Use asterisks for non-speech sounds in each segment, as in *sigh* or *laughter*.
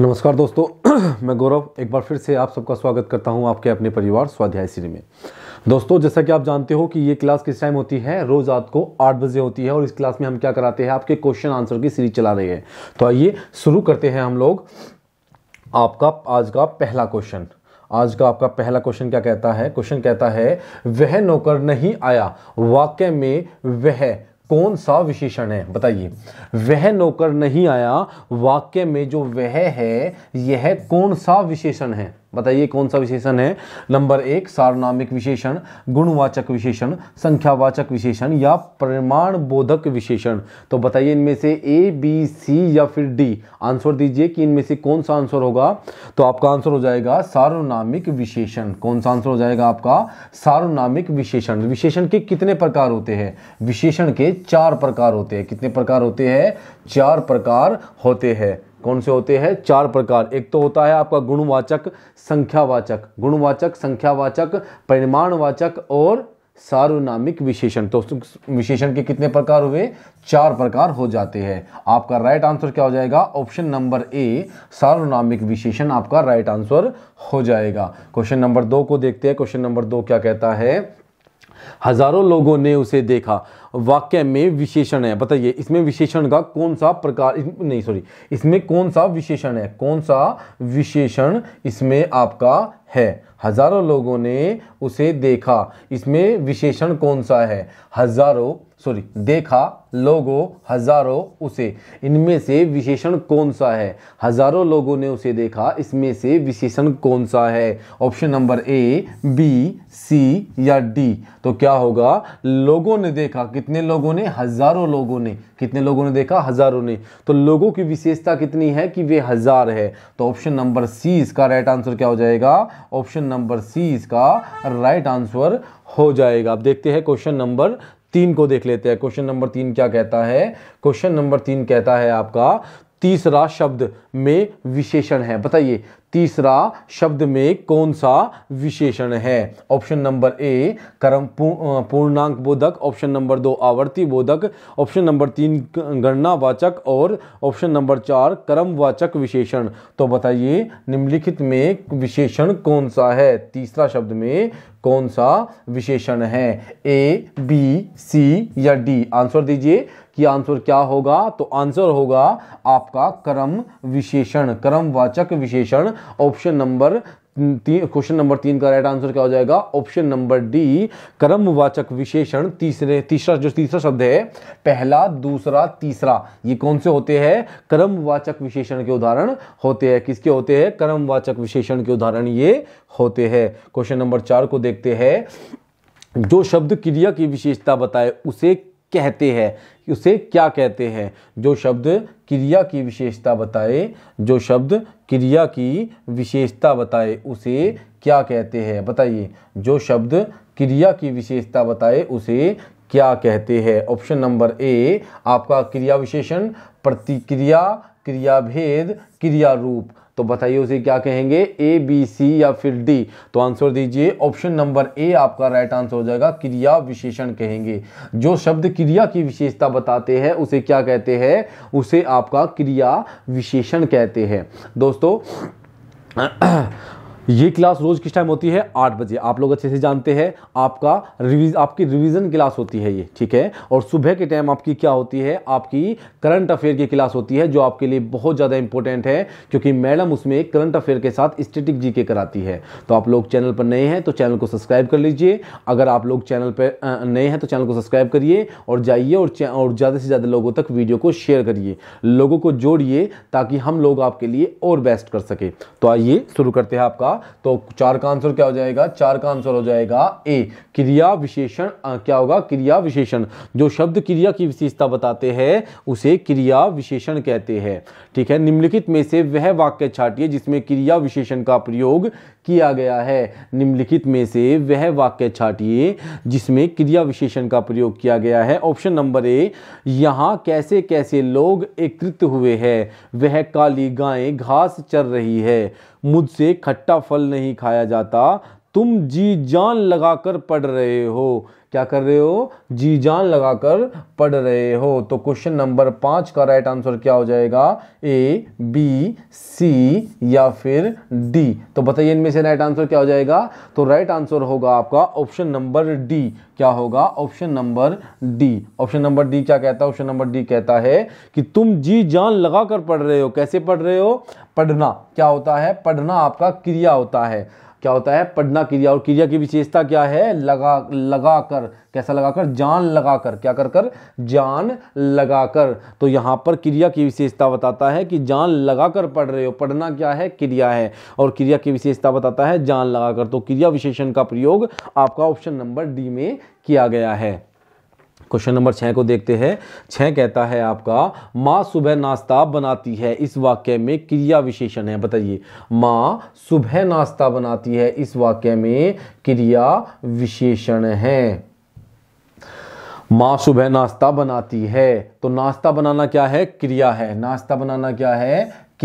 नमस्कार दोस्तों *clears throat* मैं गौरव एक बार फिर से आप सबका स्वागत करता हूं आपके अपने परिवार स्वाध्याय सीरी में दोस्तों जैसा कि आप जानते हो कि ये क्लास किस टाइम होती है रोज़ रात को आठ बजे होती है और इस क्लास में हम क्या कराते हैं आपके क्वेश्चन आंसर की सीरीज चला रहे हैं तो आइए शुरू करते हैं हम लोग आपका आज का पहला क्वेश्चन आज का आपका पहला क्वेश्चन क्या कहता है क्वेश्चन कहता है वह नौकर नहीं आया वाक्य में वह कौन सा विशेषण है बताइए वह नौकर नहीं आया वाक्य में जो वह है यह कौन सा विशेषण है बताइए कौन सा विशेषण है नंबर एक सार्वनामिक विशेषण गुणवाचक विशेषण संख्यावाचक विशेषण या परिमाण बोधक विशेषण तो बताइए इनमें से ए बी सी या फिर डी आंसर दीजिए कि इनमें से कौन सा आंसर होगा तो आपका आंसर हो जाएगा सार्वनामिक विशेषण कौन सा आंसर हो जाएगा आपका सार्वनामिक विशेषण विशेषण के कितने प्रकार होते हैं विशेषण के चार प्रकार होते हैं कितने प्रकार होते हैं चार प्रकार होते हैं कौन से होते हैं चार प्रकार एक तो होता है आपका गुणवाचक संख्यावाचक गुणवाचक संख्यावाचक परिमाणवाचक और सार्वनामिक विशेषण तो विशेषण के कितने प्रकार हुए चार प्रकार हो जाते हैं आपका राइट आंसर क्या हो जाएगा ऑप्शन नंबर ए सार्वनामिक विशेषण आपका राइट आंसर हो जाएगा क्वेश्चन नंबर दो को देखते हैं क्वेश्चन नंबर दो क्या कहता है हजारों लोगों ने उसे देखा वाक्य में विशेषण है बताइए इसमें विशेषण का कौन सा प्रकार नहीं सॉरी इसमें कौन सा विशेषण है कौन सा विशेषण इसमें आपका है हजारों लोगों ने उसे देखा इसमें विशेषण कौन सा है हजारों सॉरी देखा लोगों हजारों उसे इनमें से विशेषण कौन सा है हजारों लोगों ने उसे देखा इसमें से विशेषण कौन सा है option number A B C या डी तो क्या होगा लोगों ने देखा कितने लोगों ने हजारों लोगों ने कितने लोगों ने देखा हजारों ने तो लोगों की विशेषता कितनी है कि वे हजार है तो ऑप्शन नंबर सी इसका राइट आंसर क्या हो जाएगा ऑप्शन नंबर सी इसका राइट आंसर हो जाएगा अब देखते हैं क्वेश्चन नंबर तीन को देख लेते हैं क्वेश्चन नंबर तीन क्या कहता है क्वेश्चन नंबर तीन कहता है आपका तीसरा शब्द में विशेषण है बताइए तीसरा शब्द में कौन सा विशेषण है ऑप्शन नंबर ए कर्म पूर्णांक बोधक ऑप्शन नंबर दो आवर्ती बोधक ऑप्शन नंबर तीन गणनावाचक और ऑप्शन नंबर चार कर्मवाचक विशेषण तो बताइए निम्नलिखित में विशेषण कौन सा है तीसरा शब्द में कौन सा विशेषण है ए बी सी या डी आंसर दीजिए कि आंसर क्या होगा तो आंसर होगा आपका कर्म विशेषण कर्मवाचक विशेषण ऑप्शन नंबर क्वेश्चन नंबर तीन का राइट आंसर क्या हो जाएगा ऑप्शन नंबर डी कर्मवाचक विशेषण तीसरे तीसरा जो तीसरा शब्द है पहला दूसरा तीसरा ये कौन से होते हैं कर्मवाचक विशेषण के उदाहरण होते हैं किसके होते हैं कर्मवाचक विशेषण के उदाहरण ये होते हैं क्वेश्चन नंबर चार को देखते हैं जो शब्द क्रिया की विशेषता बताए उसे कहते हैं उसे क्या कहते हैं जो शब्द क्रिया की विशेषता बताए जो शब्द क्रिया की विशेषता बताए उसे क्या कहते हैं बताइए जो शब्द क्रिया की विशेषता बताए उसे क्या कहते हैं ऑप्शन नंबर ए आपका क्रिया विशेषण प्रतिक्रिया क्रियाभेद क्रिया रूप तो बताइए उसे क्या कहेंगे ए बी सी या फिर डी तो आंसर दीजिए ऑप्शन नंबर ए आपका राइट आंसर हो जाएगा क्रिया विशेषण कहेंगे जो शब्द क्रिया की विशेषता बताते हैं उसे क्या कहते हैं उसे आपका क्रिया विशेषण कहते हैं दोस्तों *clears throat* ये क्लास रोज़ किस टाइम होती है आठ बजे आप लोग अच्छे से जानते हैं आपका रिवीज आपकी रिवीजन क्लास होती है ये ठीक है और सुबह के टाइम आपकी क्या होती है आपकी करंट अफेयर की क्लास होती है जो आपके लिए बहुत ज़्यादा इंपॉर्टेंट है क्योंकि मैडम उसमें करंट अफेयर के साथ स्टेटिक जी के कराती है तो आप लोग चैनल पर नए हैं तो चैनल को सब्सक्राइब कर लीजिए अगर आप लोग चैनल पर नए हैं तो चैनल को सब्सक्राइब करिए और जाइए और और ज़्यादा से ज़्यादा लोगों तक वीडियो को शेयर करिए लोगों को जोड़िए ताकि हम लोग आपके लिए और बेस्ट कर सकें तो आइए शुरू करते हैं आपका होगा तो चार का आंसर क्या हो जाएगा चार का आंसर हो जाएगा ए क्रिया विशेषण क्या होगा क्रिया विशेषण जो शब्द क्रिया की विशेषता बताते हैं उसे क्रिया विशेषण कहते हैं ठीक है निम्नलिखित में से वह वाक्य छाटिए जिसमें क्रिया विशेषण का प्रयोग किया गया है निम्नलिखित में से वह वाक्य छाटिए जिसमें क्रिया विशेषण का प्रयोग किया गया है ऑप्शन नंबर ए यहाँ कैसे कैसे लोग एकत्रित हुए हैं वह काली गायें घास चर रही है मुझसे खट्टा फल नहीं खाया जाता तुम जी जान लगाकर पढ़ रहे हो क्या कर रहे हो जी जान लगाकर पढ़ रहे हो तो क्वेश्चन नंबर पांच का राइट आंसर क्या हो जाएगा ए बी सी या फिर डी तो बताइए इनमें से राइट आंसर क्या हो जाएगा तो राइट आंसर होगा आपका ऑप्शन नंबर डी क्या होगा option number D option number D क्या कहता है ऑप्शन नंबर डी कहता है कि तुम जी जान लगा कर पढ़ रहे हो कैसे पढ़ रहे हो पढ़ना क्या होता है पढ़ना आपका क्रिया होता है क्या होता है पढ़ना क्रिया और क्रिया की विशेषता क्या है लगा लगा कर कैसा लगा कर जान लगा कर क्या कर कर जान लगा कर तो यहाँ पर क्रिया की विशेषता बताता है कि जान लगा कर पढ़ रहे हो पढ़ना क्या है क्रिया है और क्रिया की विशेषता बताता है जान लगा कर तो क्रिया विशेषण का प्रयोग आपका ऑप्शन नंबर डी में किया गया है क्वेश्चन नंबर छः को देखते हैं छः कहता है आपका माँ सुबह नाश्ता बनाती है इस वाक्य में क्रिया विशेषण है बताइए माँ सुबह नाश्ता बनाती है इस वाक्य में क्रिया विशेषण है माँ सुबह नाश्ता बनाती है तो नाश्ता बनाना क्या है क्रिया है नाश्ता बनाना क्या है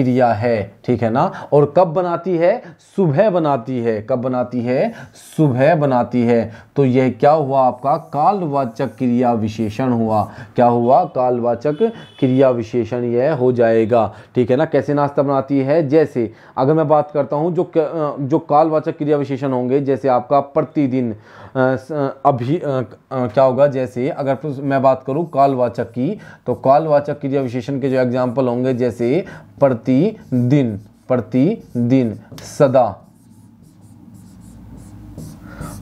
क्रिया है ठीक है ना और कब बनाती है सुबह बनाती है कब बनाती है सुबह बनाती है तो यह क्या हुआ आपका कालवाचक क्रिया विशेषण हुआ क्या हुआ कालवाचक क्रिया विशेषण यह हो जाएगा ठीक है ना कैसे नाश्ता बनाती है जैसे अगर मैं बात करता हूं जो जो कालवाचक क्रिया विशेषण होंगे जैसे आपका प्रतिदिन अभी क्या होगा जैसे अगर मैं बात करूं कालवाचक की तो कालवाचक क्रिया विशेषण के जो एग्जाम्पल होंगे जैसे प्रति दिन प्रति दिन सदा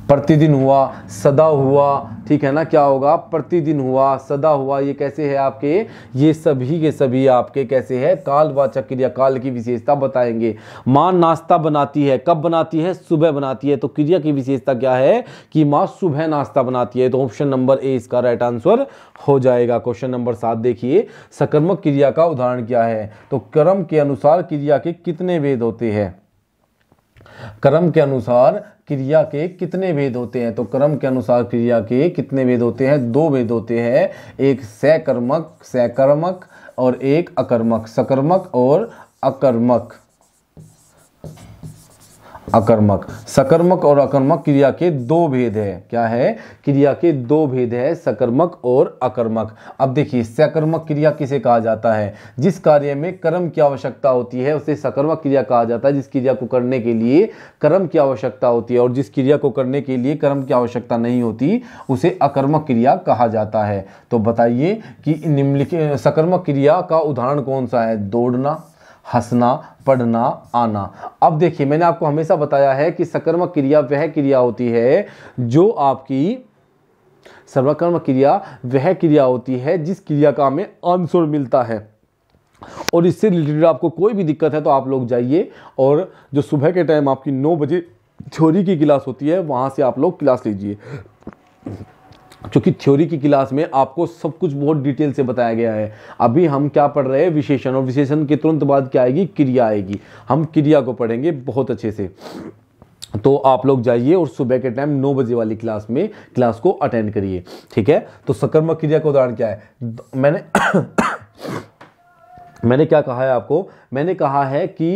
प्रतिदिन हुआ सदा हुआ ठीक है ना क्या होगा प्रतिदिन हुआ सदा हुआ ये कैसे है आपके ये सभी के सभी आपके कैसे है कालवाचक क्रिया काल की विशेषता बताएंगे माँ नाश्ता बनाती है कब बनाती है सुबह बनाती है तो क्रिया की विशेषता क्या है कि माँ सुबह नाश्ता बनाती है तो ऑप्शन नंबर ए इसका राइट आंसर हो जाएगा क्वेश्चन नंबर सात देखिए सकर्मक क्रिया का उदाहरण क्या है तो क्रम के अनुसार क्रिया के कितने वेद होते हैं कर्म के अनुसार क्रिया के कितने भेद होते हैं तो कर्म के अनुसार क्रिया के कितने भेद होते हैं दो भेद होते हैं एक सकर्मक सकर्मक और एक अकर्मक सकर्मक और अकर्मक अकर्मक सकर्मक और अकर्मक क्रिया के दो भेद है क्या है क्रिया के दो भेद है सकर्मक और अकर्मक अब देखिए सकर्मक क्रिया किसे कहा जाता है जिस कार्य में कर्म की आवश्यकता होती है उसे सकर्मक क्रिया कहा जाता है जिस क्रिया को करने के लिए कर्म की आवश्यकता होती है और जिस क्रिया को करने के लिए कर्म की आवश्यकता नहीं होती उसे अकर्मक क्रिया कहा जाता है तो बताइए कि निम्नलिखित सकर्मक क्रिया का उदाहरण कौन सा है दौड़ना हंसना पढ़ना आना अब देखिए मैंने आपको हमेशा बताया है कि सकर्मक क्रिया वह क्रिया होती है जो आपकी सर्वकर्म क्रिया वह क्रिया होती है जिस क्रिया का हमें आंसर मिलता है और इससे रिलेटेड आपको कोई भी दिक्कत है तो आप लोग जाइए और जो सुबह के टाइम आपकी नौ बजे थ्योरी की क्लास होती है वहाँ से आप लोग क्लास लीजिए क्योंकि थ्योरी की क्लास में आपको सब कुछ बहुत डिटेल से बताया गया है अभी हम क्या पढ़ रहे हैं विशेषण और विशेषण के तुरंत बाद क्या आएगी क्रिया आएगी हम क्रिया को पढ़ेंगे बहुत अच्छे से तो आप लोग जाइए और सुबह के टाइम नौ बजे वाली क्लास में क्लास को अटेंड करिए ठीक है तो सकर्मक क्रिया का उदाहरण क्या है मैंने *coughs* मैंने क्या कहा है आपको मैंने कहा है कि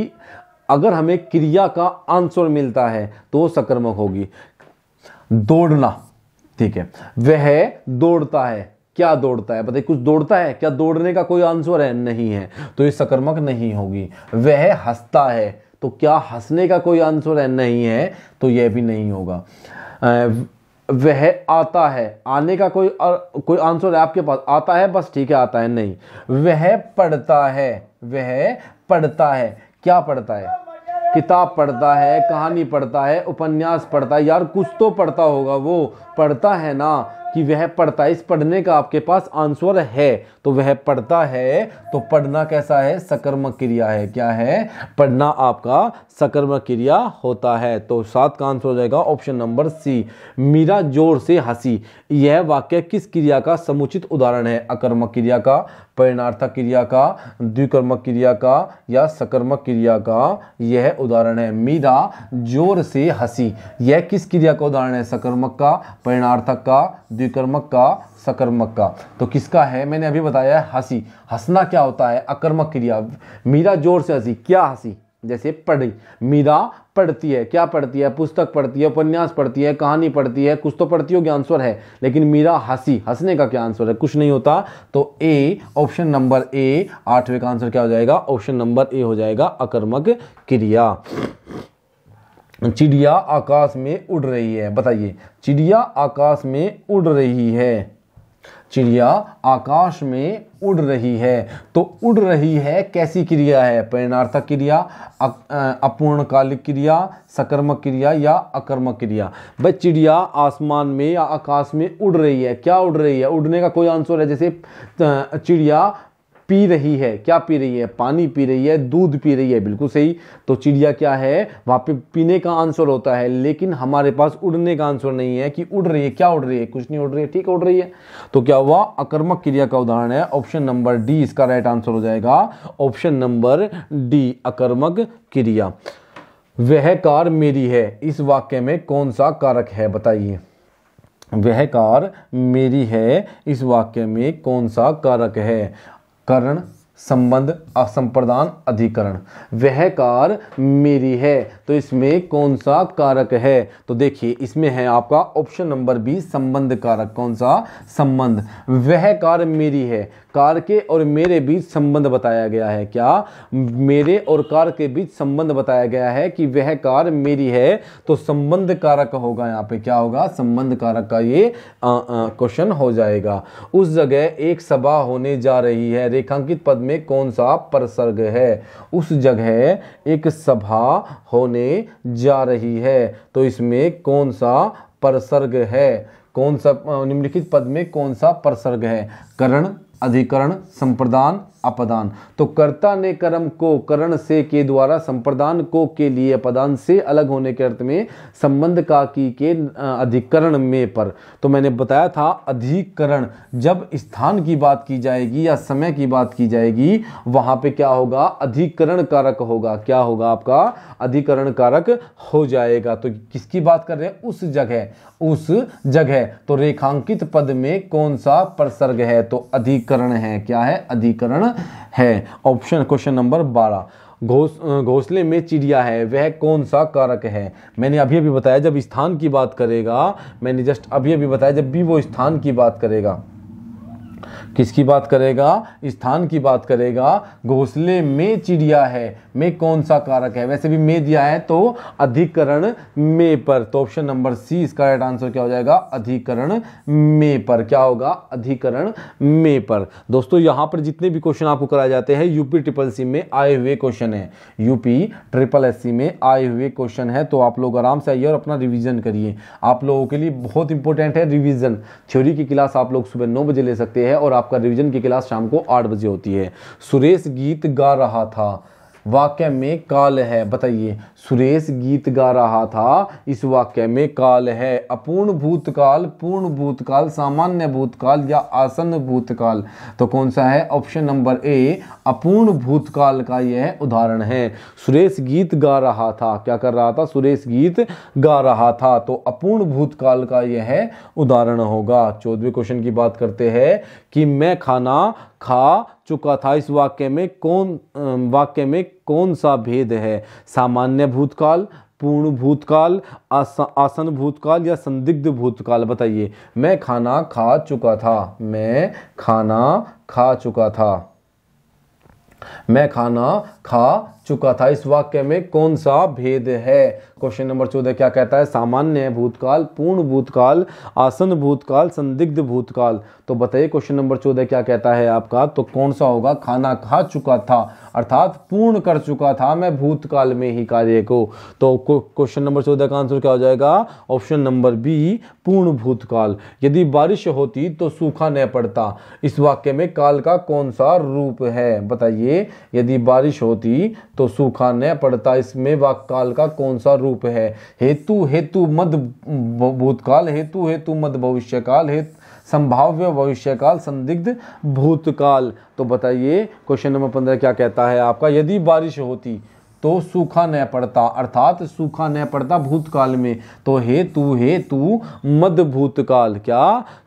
अगर हमें क्रिया का आंसर मिलता है तो वो सकर्मक होगी दौड़ना ठीक है वह दौड़ता है क्या दौड़ता है बताइए कुछ दौड़ता है क्या दौड़ने का कोई आंसर है नहीं है तो ये सकर्मक नहीं होगी वह हंसता है तो क्या हंसने का कोई आंसर है नहीं है तो यह भी नहीं होगा वह आता है आने का कोई कोई आंसर है आपके पास आता है बस ठीक है आता है नहीं वह पढ़ता है वह पढ़ता है क्या पढ़ता है किताब पढ़ता है कहानी पढ़ता है उपन्यास पढ़ता है यार कुछ तो पढ़ता होगा वो पढ़ता है ना कि वह पढ़ता है इस पढ़ने का आपके पास आंसर है तो वह पढ़ता है तो पढ़ना कैसा है सकर्मक क्रिया है क्या है पढ़ना आपका सकर्मक क्रिया होता है तो सात का आंसर हो जाएगा ऑप्शन नंबर सी मीरा जोर से हंसी यह वाक्य किस क्रिया का समुचित उदाहरण है अकर्मक क्रिया का परिणार्थक क्रिया का द्विकर्मक क्रिया का या सकर्मक क्रिया का यह उदाहरण है मीरा जोर से हंसी यह किस क्रिया का उदाहरण है सकर्मक का परिणार्थक का द्विकर्मक का सकर्मक का तो किसका है मैंने अभी बताया है हंसी हंसना क्या होता है अकर्मक क्रिया मीरा जोर से हंसी क्या हंसी जैसे पढ़ी मीरा पढ़ती है क्या पढ़ती है पुस्तक पढ़ती है उपन्यास पढ़ती है कहानी पढ़ती है कुछ तो पढ़ती हो आंसर है लेकिन मीरा हंसी हंसने का क्या आंसर है कुछ नहीं होता तो ए ऑप्शन नंबर ए आठवें का आंसर क्या हो जाएगा ऑप्शन नंबर ए हो जाएगा अकर्मक क्रिया चिड़िया आकाश में उड़ रही है बताइए चिड़िया आकाश में उड़ रही है चिड़िया आकाश में उड़ रही है तो उड़ रही है कैसी क्रिया है परिणार्थक क्रिया अपूर्णकालिक क्रिया सकर्मक क्रिया या अकर्मक क्रिया भाई चिड़िया आसमान में या आकाश में उड़ रही है क्या उड़ रही है उड़ने का कोई आंसर है जैसे चिड़िया पी रही है क्या पी रही है पानी पी रही है दूध पी रही है बिल्कुल सही तो चिड़िया क्या है वहाँ पे पीने का आंसर होता है लेकिन हमारे पास उड़ने का आंसर नहीं है कि उड़ रही है क्या उड़ रही है कुछ नहीं उड़ रही है ठीक उड़ रही है तो क्या हुआ अकर्मक क्रिया का उदाहरण है ऑप्शन नंबर डी इसका राइट आंसर हो जाएगा ऑप्शन नंबर डी अकर्मक क्रिया वह कार मेरी है इस वाक्य में कौन सा कारक है बताइए वह कार मेरी है इस वाक्य में कौन सा कारक है करण संबंध असंप्रदान अधिकरण वह कार मेरी है तो इसमें कौन सा कारक है तो देखिए इसमें है आपका ऑप्शन नंबर बी संबंध कारक कौन सा संबंध वह कार मेरी है कार के और मेरे बीच संबंध बताया गया है क्या मेरे और कार के बीच संबंध बताया गया है कि वह कार मेरी है तो संबंध कारक होगा यहाँ पे क्या होगा संबंध कारक का ये क्वेश्चन हो जाएगा उस जगह एक सभा होने जा रही है रेखांकित पद में कौन सा प्रसर्ग है उस जगह एक सभा होने जा रही है तो इसमें कौन सा प्रसर्ग है कौन सा निम्नलिखित पद में कौन सा प्रसर्ग है करण अधिकरण संप्रदान अपदान तो कर्ता ने कर्म को करण से के द्वारा संप्रदान को के लिए अपदान से अलग होने के अर्थ में संबंध का की के अधिकरण में पर तो मैंने बताया था अधिकरण जब स्थान की बात की जाएगी या समय की बात की जाएगी वहां पे क्या होगा अधिकरण कारक होगा क्या होगा आपका अधिकरण कारक हो जाएगा तो किसकी बात कर रहे हैं उस जगह उस जगह तो रेखांकित पद में कौन सा प्रसर्ग है तो अधिक अधिकरण है क्या है अधिकरण है ऑप्शन क्वेश्चन नंबर बारह घोस घोसले में चिड़िया है वह कौन सा कारक है मैंने अभी अभी बताया जब स्थान की बात करेगा मैंने जस्ट अभी अभी बताया जब भी वो स्थान की बात करेगा किसकी बात करेगा स्थान की बात करेगा घोसले में चिड़िया है में कौन सा कारक है वैसे भी में दिया है तो अधिकरण में पर तो ऑप्शन नंबर सी इसका राइट आंसर क्या हो जाएगा अधिकरण में पर क्या होगा अधिकरण में पर दोस्तों यहाँ पर जितने भी क्वेश्चन आपको कराए जाते हैं यूपी ट्रिपल सी में आए हुए क्वेश्चन है यूपी ट्रिपल एस में आए हुए क्वेश्चन है तो आप लोग आराम से आइए और अपना रिविजन करिए आप लोगों के लिए बहुत इंपॉर्टेंट है रिविजन थ्योरी की क्लास आप लोग सुबह नौ बजे ले सकते हैं और आपका रिविजन की क्लास शाम को आठ बजे होती है सुरेश गीत गा रहा था वाक्य में काल है बताइए सुरेश गीत गा रहा था इस वाक्य में काल है अपूर्ण भूतकाल पूर्ण भूतकाल सामान्य भूतकाल या आसन्न भूतकाल तो कौन सा है ऑप्शन नंबर ए अपूर्ण भूतकाल का यह उदाहरण है सुरेश गीत गा रहा था क्या कर रहा था सुरेश गीत गा रहा था तो अपूर्ण भूतकाल का यह उदाहरण होगा चौदवी क्वेश्चन की बात करते हैं कि मैं खाना खा चुका था इस वाक्य में कौन वाक्य में कौन सा भेद है सामान्य भूतकाल पूर्ण भूतकाल आसन भूतकाल या संदिग्ध भूतकाल बताइए मैं खाना खा चुका था मैं खाना खा चुका था मैं खाना खा चुका था इस वाक्य में कौन सा भेद है क्वेश्चन नंबर चौदह क्या कहता है सामान्य भूतकाल पूर्ण भूतकाल आसन भूतकाल संदिग्ध भूतकाल तो बताइए क्वेश्चन नंबर चौदह क्या कहता है आपका तो कौन सा होगा खाना खा चुका था अर्थात पूर्ण कर चुका था मैं भूतकाल में ही कार्य को तो क्वेश्चन नंबर चौदह का आंसर क्या हो जाएगा ऑप्शन नंबर बी पूर्ण भूतकाल यदि बारिश होती तो सूखा न पड़ता इस वाक्य में काल का कौन सा रूप है बताइए यदि बारिश हो होती तो सूखा न पड़ता इसमें वाक्काल का कौन सा रूप है हेतु हेतु मद भूतकाल हेतु हेतु मध्य भविष्यकाल हेतु संभाव्य भविष्यकाल संदिग्ध भूतकाल तो बताइए क्वेश्चन नंबर पंद्रह क्या कहता है आपका यदि बारिश होती तो सूखा न पड़ता अर्थात सूखा न पड़ता भूतकाल में तो हे तू हे तू मद भूतकाल क्या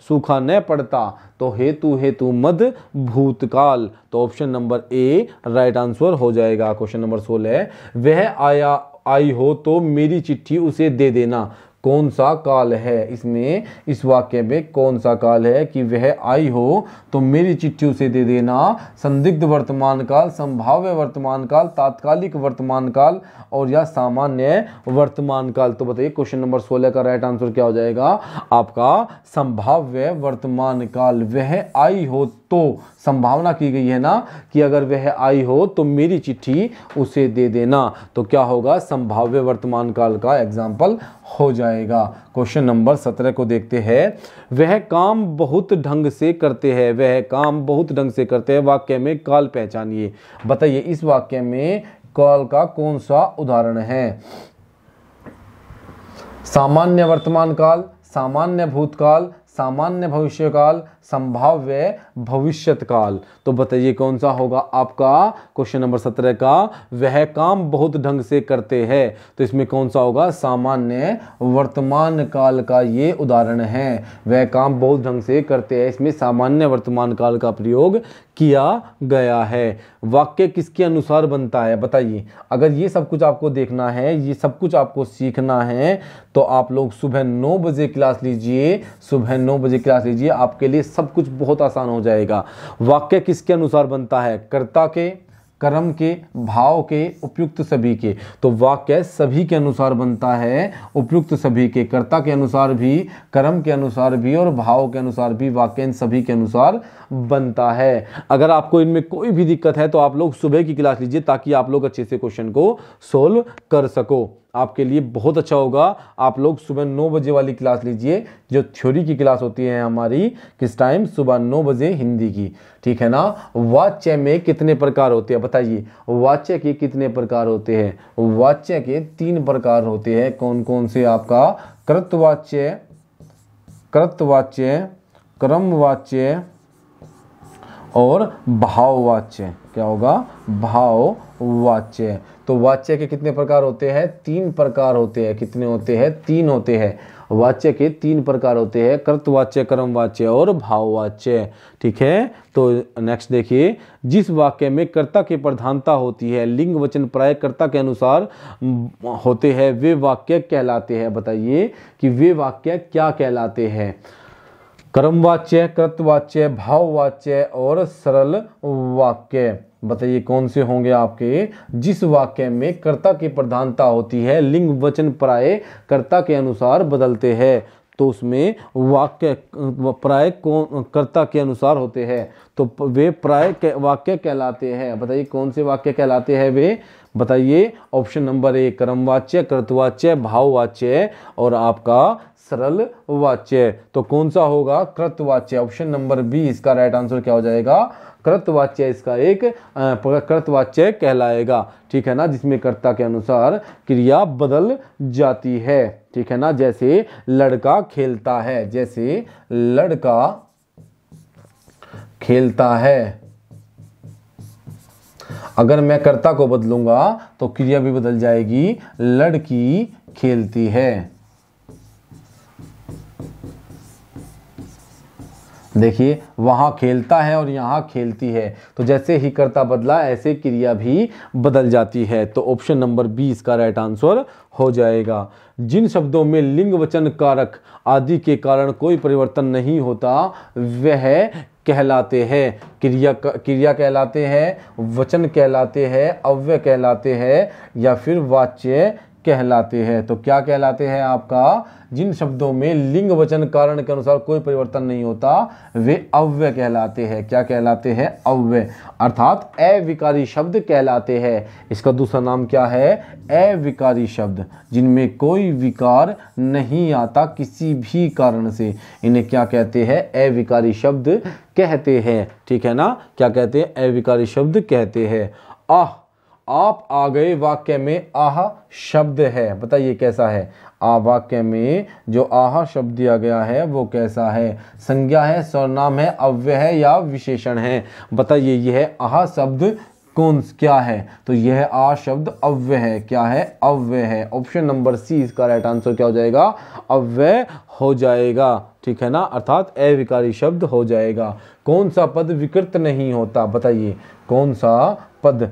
सूखा न पड़ता तो हे तू हे तू मद भूतकाल तो option number A right answer हो जाएगा क्वेश्चन नंबर सोलह वह आया आई हो तो मेरी चिट्ठी उसे दे देना कौन सा काल है इसमें इस वाक्य में कौन सा काल है कि वह आई हो तो मेरी चिट्ठी उसे दे देना संदिग्ध वर्तमान काल संभाव्य वर्तमान काल तात्कालिक वर्तमान काल और या सामान्य वर्तमान काल तो बताइए क्वेश्चन नंबर सोलह का राइट आंसर क्या हो जाएगा आपका संभाव्य वर्तमान काल वह आई हो तो संभावना की गई है ना कि अगर वह आई हो तो मेरी चिट्ठी उसे दे देना तो क्या होगा संभाव्य वर्तमान काल का एग्जाम्पल हो जाएगा क्वेश्चन नंबर सत्रह को देखते हैं वह काम बहुत ढंग से करते हैं वह काम बहुत ढंग से करते हैं वाक्य में काल पहचानिए बताइए इस वाक्य में काल का कौन सा उदाहरण है सामान्य वर्तमान काल सामान्य भूतकाल सामान्य भविष्यकाल संभाव्य काल तो बताइए कौन सा होगा आपका क्वेश्चन नंबर सत्रह का वह काम बहुत ढंग से करते हैं तो इसमें कौन सा होगा सामान्य वर्तमान काल का ये उदाहरण है वह काम बहुत ढंग से करते हैं इसमें सामान्य वर्तमान काल का प्रयोग किया गया है वाक्य किसके अनुसार बनता है बताइए अगर ये सब कुछ आपको देखना है ये सब कुछ आपको सीखना है तो आप लोग सुबह नौ बजे क्लास लीजिए सुबह नौ बजे क्लास लीजिए आपके लिए सब कुछ बहुत आसान हो जाएगा वाक्य किसके अनुसार बनता है कर्ता के कर्म के भाव के उपयुक्त सभी के तो वाक्य सभी के अनुसार बनता है उपयुक्त सभी के कर्ता के अनुसार भी कर्म के अनुसार भी और भाव के अनुसार भी वाक्य इन सभी के अनुसार बनता है अगर आपको इनमें कोई भी दिक्कत है तो आप लोग सुबह की क्लास लीजिए ताकि आप लोग अच्छे से क्वेश्चन को सोल्व कर सको आपके लिए बहुत अच्छा होगा आप लोग सुबह नौ बजे वाली क्लास लीजिए जो थ्योरी की क्लास होती है हमारी किस टाइम सुबह नौ बजे हिंदी की ठीक है ना वाच्य में कितने प्रकार होते हैं बताइए वाच्य के कितने प्रकार होते हैं वाच्य के तीन प्रकार होते हैं कौन कौन से आपका कृतवाच्य कृतवाच्य क्रमवाच्य और भाववाच्य क्या होगा भाव वाच्य तो वाच्य के कितने प्रकार होते हैं तीन प्रकार होते हैं कितने होते हैं तीन होते हैं वाच्य के तीन प्रकार होते हैं कर्तवाच्य कर्मवाच्य और भाववाच्य ठीक है तो नेक्स्ट देखिए जिस वाक्य में कर्ता की प्रधानता होती है लिंग वचन प्राय कर्ता के अनुसार होते हैं वे वाक्य कहलाते हैं बताइए कि वे वाक्य क्या कहलाते हैं कर्मवाच्य कृतवाच्य भाववाच्य और सरल वाक्य बताइए कौन से होंगे आपके जिस वाक्य में कर्ता की प्रधानता होती है लिंग वचन प्राय कर्ता के अनुसार बदलते हैं तो उसमें वाक्य प्राय कौन कर्ता के अनुसार होते हैं तो वे प्राय वाक्य कहलाते हैं बताइए कौन से वाक्य कहलाते हैं वे बताइए ऑप्शन नंबर एक कर्मवाच्य कृतवाच्य भाववाच्य और आपका सरल वाच्य तो कौन सा होगा कृतवाच्य ऑप्शन नंबर बी इसका राइट आंसर क्या हो जाएगा कर्तवाच्य इसका एक कर्तवाच्य कहलाएगा ठीक है ना जिसमें कर्ता के अनुसार क्रिया बदल जाती है ठीक है ना जैसे लड़का खेलता है जैसे लड़का खेलता है अगर मैं कर्ता को बदलूंगा तो क्रिया भी बदल जाएगी लड़की खेलती है देखिए वहाँ खेलता है और यहाँ खेलती है तो जैसे ही कर्ता बदला ऐसे क्रिया भी बदल जाती है तो ऑप्शन नंबर बी इसका राइट आंसर हो जाएगा जिन शब्दों में लिंग वचन कारक आदि के कारण कोई परिवर्तन नहीं होता वह कहलाते हैं क्रिया क्रिया कहलाते हैं वचन कहलाते हैं अव्यय कहलाते हैं या फिर वाच्य कहलाते हैं तो क्या कहलाते हैं आपका जिन शब्दों में लिंग वचन कारण के अनुसार कोई परिवर्तन नहीं होता वे अव्यय कहलाते हैं क्या कहलाते हैं अव्यय अर्थात अविकारी शब्द कहलाते हैं इसका दूसरा नाम क्या है अविकारी शब्द जिनमें कोई विकार नहीं आता किसी भी कारण से इन्हें क्या कहते हैं अविकारी शब्द कहते हैं ठीक है ना क्या कहते हैं अविकारी शब्द कहते हैं आह आप आ गए वाक्य में आह शब्द है बताइए कैसा है आ वाक्य में जो आह शब्द दिया गया है वो कैसा है संज्ञा है सर्वनाम है अव्य है या विशेषण है बताइए यह आह शब्द कौन क्या है तो यह आ शब्द अव्य है क्या है अव्य है ऑप्शन नंबर सी इसका राइट आंसर क्या हो जाएगा अव्यय हो जाएगा ठीक है ना अर्थात अविकारी शब्द हो जाएगा कौन सा पद विकृत नहीं होता बताइए कौन सा पद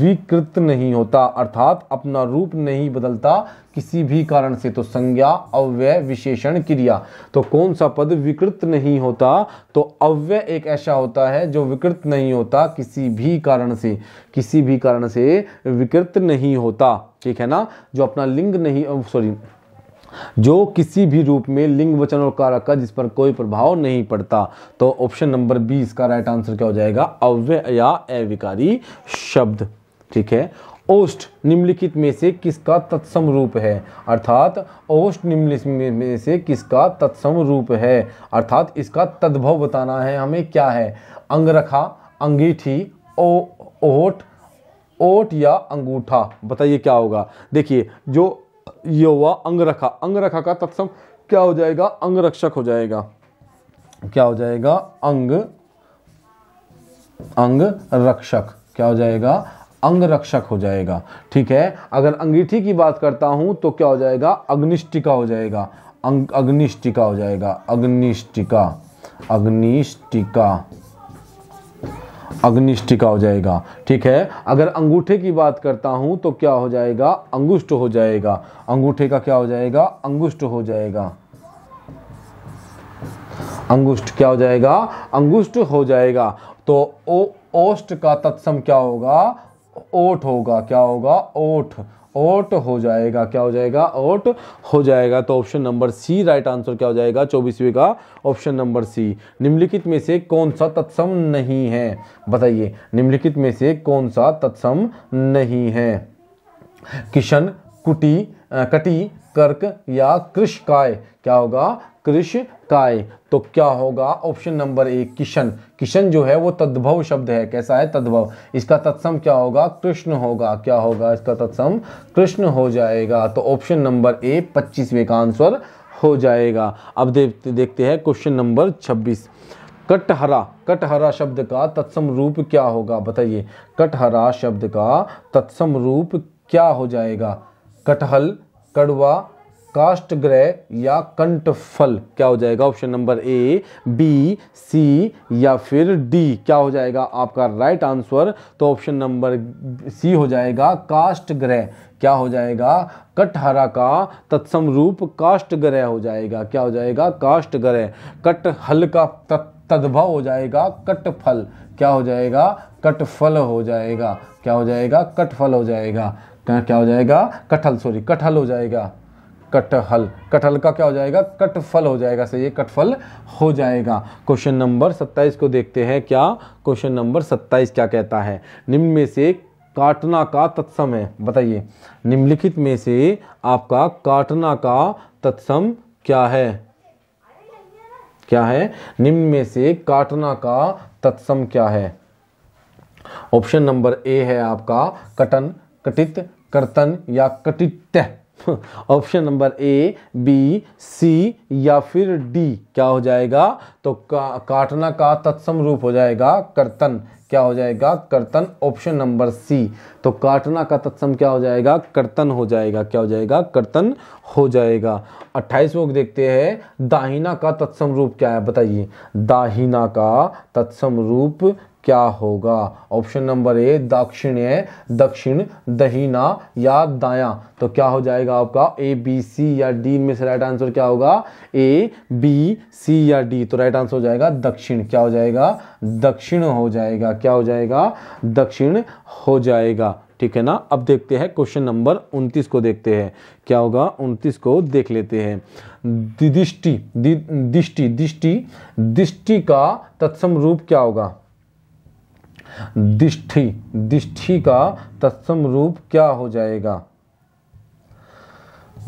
विकृत नहीं होता अर्थात अपना रूप नहीं बदलता किसी भी कारण से तो संज्ञा अव्यय विशेषण क्रिया तो कौन सा पद विकृत नहीं होता तो अव्यय एक ऐसा होता है जो विकृत नहीं होता किसी भी कारण से किसी भी कारण से विकृत नहीं होता ठीक है ना जो अपना लिंग नहीं सॉरी जो किसी भी रूप में लिंग वचन और कारक का जिस पर कोई प्रभाव नहीं पड़ता तो ऑप्शन नंबर बी इसका राइट आंसर क्या हो जाएगा अव्य या अविकारी शब्द ठीक है ओष्ट निम्नलिखित में से किसका तत्सम रूप है अर्थात ओष्ट निम्नलिखित में से किसका तत्सम रूप है अर्थात इसका तद्भव बताना है हमें क्या है अंगरखा अंगीठी ओ ओठ ओट या अंगूठा बताइए क्या होगा देखिए जो ये हुआ अंगरखा अंगरखा का तत्सम क्या हो जाएगा अंगरक्षक हो जाएगा क्या हो जाएगा अंग अंग रक्षक क्या हो जाएगा अंग रक्षक हो जाएगा ठीक है अगर अंगीठी की बात करता हूं तो क्या हो जाएगा अग्निष्टिका हो जाएगा अंग अग्निष्टिका हो जाएगा अग्निष्टिका अग्निष्टिका अग्निष्टिका हो जाएगा ठीक है अगर अंगूठे की बात करता हूं तो क्या हो जाएगा अंगुष्ट हो जाएगा अंगूठे का क्या हो जाएगा अंगुष्ट हो जाएगा अंगुष्ट क्या हो जाएगा अंगुष्ट हो जाएगा तो ओ ओष्ट का तत्सम क्या होगा ओठ होगा क्या होगा ओठ ऑट हो जाएगा क्या हो जाएगा ऑट हो जाएगा तो option number C right answer क्या हो जाएगा चौबीसवें का ऑप्शन नंबर सी निम्नलिखित में से कौन सा तत्सम नहीं है बताइए निम्नलिखित में से कौन सा तत्सम नहीं है किशन कुटी कटी कर्क या कृषकाय क्या होगा कृष काय तो क्या होगा ऑप्शन नंबर एक किशन किशन जो है वो तद्भव शब्द है कैसा है तद्भव इसका तत्सम क्या होगा कृष्ण होगा क्या होगा इसका तत्सम कृष्ण हो जाएगा तो ऑप्शन नंबर ए पच्चीसवें का आंसर हो जाएगा अब देखते देखते हैं क्वेश्चन नंबर छब्बीस कटहरा कटहरा शब्द का तत्सम रूप क्या होगा बताइए कटहरा शब्द का तत्सम रूप क्या हो जाएगा कटहल कड़वा काष्ट ग्रह या कंट फल क्या हो जाएगा option number A B C या फिर डी क्या हो जाएगा आपका राइट आंसर तो ऑप्शन नंबर सी हो जाएगा काष्ट ग्रह क्या हो जाएगा कटहरा का तत्सम रूप काष्ट ग्रह हो जाएगा क्या हो जाएगा काष्ट ग्रह कटहल का तद्भव हो जाएगा कटफल क्या हो जाएगा कटफल हो जाएगा क्या हो जाएगा कटफल हो जाएगा क्या हो जाएगा कटहल सॉरी कटहल हो जाएगा कटहल कटहल का क्या हो जाएगा कटफल हो जाएगा सही है कटफल हो जाएगा क्वेश्चन नंबर 27 को देखते हैं क्या क्वेश्चन नंबर 27 क्या कहता है निम्न में से काटना का तत्सम है बताइए निम्नलिखित में से आपका काटना का तत्सम क्या है क्या है निम्न में से काटना का तत्सम क्या है ऑप्शन नंबर ए है आपका कटन कटित कर्तन या कटित *laughs* option number A B C या फिर डी क्या हो जाएगा तो का, काटना का तत्सम रूप हो जाएगा कर्तन क्या हो जाएगा कर्तन ऑप्शन नंबर सी तो काटना का तत्सम क्या हो जाएगा कर्तन हो जाएगा क्या हो जाएगा कर्तन हो जाएगा अट्ठाईस देखते हैं दाहिना का तत्सम रूप क्या है बताइए दाहिना का तत्सम रूप क्या होगा ऑप्शन नंबर ए दक्षिण दक्षिण दहीना या दाया तो क्या हो जाएगा आपका ए बी सी या डी में से राइट आंसर क्या होगा ए बी सी या डी तो राइट आंसर हो जाएगा दक्षिण क्या हो जाएगा दक्षिण हो जाएगा क्या हो जाएगा दक्षिण हो जाएगा ठीक है ना अब देखते हैं क्वेश्चन नंबर 29 को देखते हैं क्या होगा 29 को देख लेते हैं दिष्टि दृष्टि दृष्टि दृष्टि का तत्सम रूप क्या होगा दिष्टि दिष्टि का तत्सम रूप क्या हो जाएगा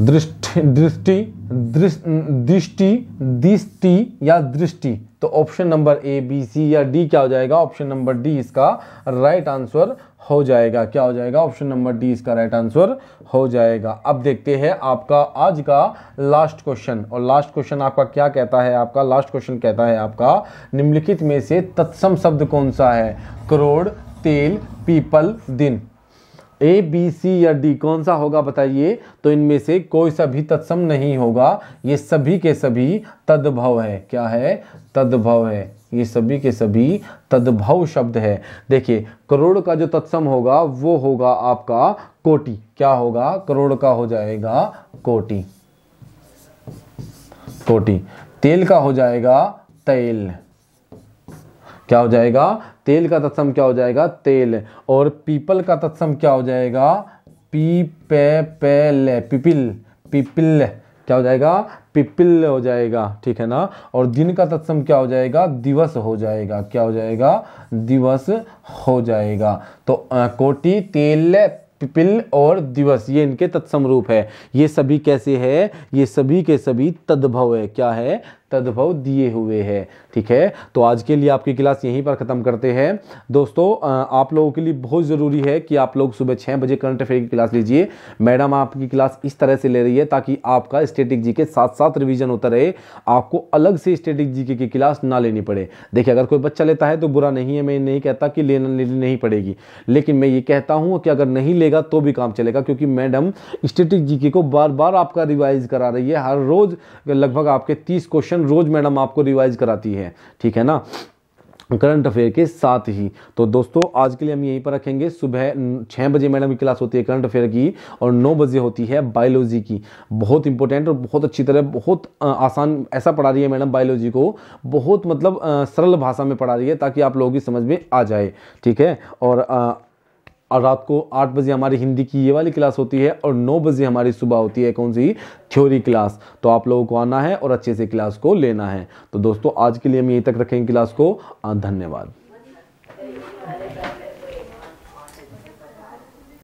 दृष्टि दृष्टि दृष्टि दृष्टि या दृष्टि तो option number A B C या डी क्या हो जाएगा ऑप्शन नंबर डी इसका राइट आंसर हो जाएगा क्या हो जाएगा ऑप्शन नंबर डी इसका राइट आंसर हो जाएगा अब देखते हैं आपका आज का लास्ट क्वेश्चन और लास्ट क्वेश्चन आपका क्या कहता है आपका लास्ट क्वेश्चन कहता है आपका निम्नलिखित में से तत्सम शब्द कौन सा है करोड़ तेल पीपल दिन ए बी सी या डी कौन सा होगा बताइए तो इनमें से कोई सा भी तत्सम नहीं होगा ये सभी के सभी तद्भव है क्या है तद्भव है ये सभी के सभी तद्भव शब्द है देखिए करोड़ का जो तत्सम होगा वो होगा आपका कोटि क्या होगा करोड़ का हो जाएगा कोटि कोटि तेल का हो जाएगा तेल क्या हो जाएगा तेल का तत्सम क्या हो जाएगा तेल और पीपल का तत्सम क्या हो जाएगा पी पे ले पिपिल पिपिल क्या हो जाएगा पिपिल हो जाएगा ठीक है ना और दिन का तत्सम क्या हो जाएगा दिवस हो जाएगा क्या हो जाएगा दिवस हो जाएगा तो कोटी तेल पिपिल और दिवस ये इनके तत्सम रूप है ये सभी कैसे है ये सभी के सभी तद्भव है क्या है तद्भव दिए हुए है ठीक है तो आज के लिए आपकी क्लास यहीं पर ख़त्म करते हैं दोस्तों आप लोगों के लिए बहुत ज़रूरी है कि आप लोग सुबह छः बजे करंट अफेयर की क्लास लीजिए मैडम आपकी क्लास इस तरह से ले रही है ताकि आपका स्टेटिक जी के साथ साथ रिविजन होता रहे आपको अलग से स्टेटिक जी की क्लास ना लेनी पड़े देखिए अगर कोई बच्चा लेता है तो बुरा नहीं है मैं नहीं कहता कि लेना नहीं पड़ेगी लेकिन मैं ये कहता हूँ कि अगर नहीं लेगा तो भी काम चलेगा क्योंकि मैडम स्टेटिक जी को बार बार आपका रिवाइज करा रही है हर रोज़ लगभग आपके तीस क्वेश्चन सेक्शन रोज मैडम आपको रिवाइज कराती है ठीक है ना करंट अफेयर के साथ ही तो दोस्तों आज के लिए हम यहीं पर रखेंगे सुबह छः बजे मैडम की क्लास होती है करंट अफेयर की और नौ बजे होती है बायोलॉजी की बहुत इंपॉर्टेंट और बहुत अच्छी तरह बहुत आसान ऐसा पढ़ा रही है मैडम बायोलॉजी को बहुत मतलब सरल भाषा में पढ़ा रही है ताकि आप लोगों की समझ में आ जाए ठीक है और और रात को आठ बजे हमारी हिंदी की ये वाली क्लास होती है और नौ बजे हमारी सुबह होती है कौन सी थ्योरी क्लास तो आप लोगों को आना है और अच्छे से क्लास को लेना है तो दोस्तों आज के लिए हम यहीं तक रखेंगे क्लास को धन्यवाद